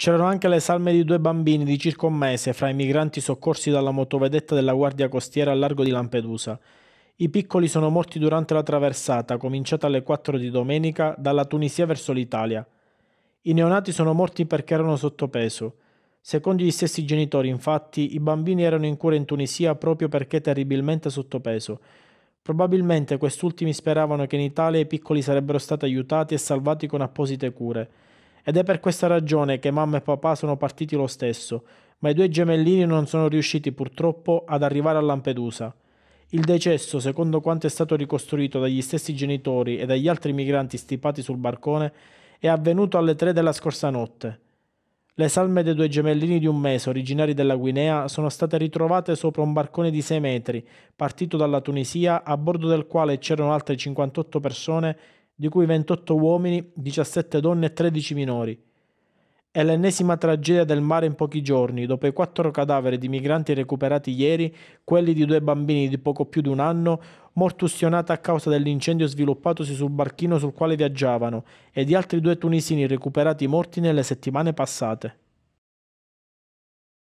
C'erano anche le salme di due bambini di circa un mese fra i migranti soccorsi dalla motovedetta della Guardia Costiera al largo di Lampedusa. I piccoli sono morti durante la traversata, cominciata alle 4 di domenica, dalla Tunisia verso l'Italia. I neonati sono morti perché erano sottopeso. Secondo gli stessi genitori, infatti, i bambini erano in cura in Tunisia proprio perché terribilmente sottopeso. Probabilmente quest'ultimi speravano che in Italia i piccoli sarebbero stati aiutati e salvati con apposite cure. Ed è per questa ragione che mamma e papà sono partiti lo stesso, ma i due gemellini non sono riusciti purtroppo ad arrivare a Lampedusa. Il decesso, secondo quanto è stato ricostruito dagli stessi genitori e dagli altri migranti stipati sul barcone, è avvenuto alle tre della scorsa notte. Le salme dei due gemellini di un mese, originari della Guinea, sono state ritrovate sopra un barcone di 6 metri, partito dalla Tunisia, a bordo del quale c'erano altre 58 persone di cui 28 uomini, 17 donne e 13 minori. È l'ennesima tragedia del mare in pochi giorni, dopo i quattro cadaveri di migranti recuperati ieri, quelli di due bambini di poco più di un anno, morti ustionati a causa dell'incendio sviluppatosi sul barchino sul quale viaggiavano, e di altri due tunisini recuperati morti nelle settimane passate.